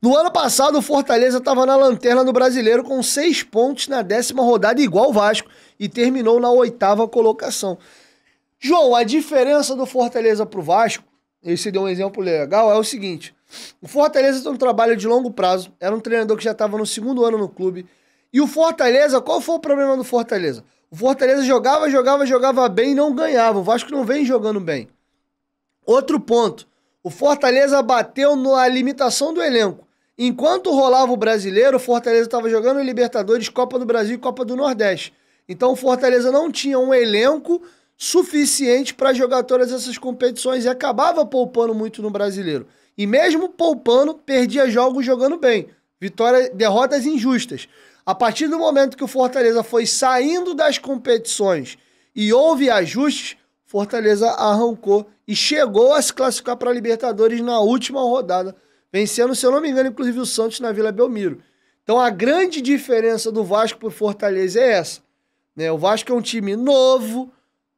No ano passado, o Fortaleza estava na lanterna do brasileiro com seis pontos na décima rodada, igual o Vasco, e terminou na oitava colocação. João, a diferença do Fortaleza para o Vasco, esse deu um exemplo legal, é o seguinte: o Fortaleza tem um trabalho de longo prazo, era um treinador que já estava no segundo ano no clube. E o Fortaleza, qual foi o problema do Fortaleza? O Fortaleza jogava, jogava, jogava bem e não ganhava. O Vasco não vem jogando bem. Outro ponto: o Fortaleza bateu na limitação do elenco. Enquanto rolava o brasileiro, o Fortaleza estava jogando Libertadores, Copa do Brasil e Copa do Nordeste. Então o Fortaleza não tinha um elenco suficiente para jogar todas essas competições e acabava poupando muito no brasileiro. E mesmo poupando, perdia jogos jogando bem. Vitória, derrotas injustas. A partir do momento que o Fortaleza foi saindo das competições e houve ajustes, Fortaleza arrancou e chegou a se classificar para a Libertadores na última rodada vencendo, se eu não me engano, inclusive o Santos na Vila Belmiro. Então a grande diferença do Vasco para o Fortaleza é essa. Né? O Vasco é um time novo,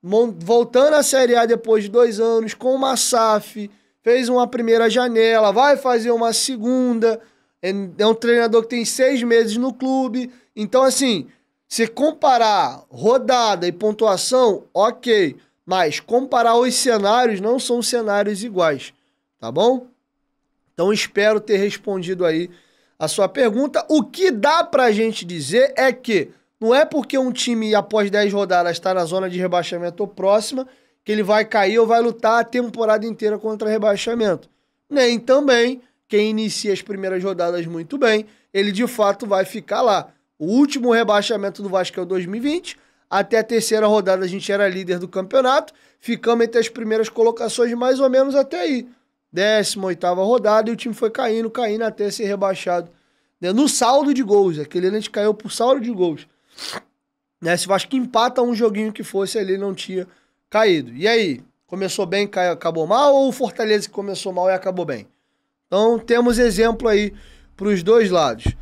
voltando à Série A depois de dois anos, com uma SAF, fez uma primeira janela, vai fazer uma segunda. É, é um treinador que tem seis meses no clube. Então, assim, se comparar rodada e pontuação, ok. Mas comparar os cenários não são cenários iguais, tá bom? Então espero ter respondido aí a sua pergunta. O que dá pra gente dizer é que não é porque um time, após 10 rodadas, está na zona de rebaixamento ou próxima, que ele vai cair ou vai lutar a temporada inteira contra rebaixamento. Nem também quem inicia as primeiras rodadas muito bem, ele de fato vai ficar lá. O último rebaixamento do Vasco é o 2020. Até a terceira rodada a gente era líder do campeonato. Ficamos entre as primeiras colocações mais ou menos até aí. 18 oitava rodada, e o time foi caindo, caindo até ser rebaixado. Né? No saldo de gols, aquele ano a gente caiu por saldo de gols. Né? Se o Vasco empata um joguinho que fosse, ele não tinha caído. E aí, começou bem caiu, acabou mal, ou o Fortaleza que começou mal e acabou bem? Então temos exemplo aí para os dois lados.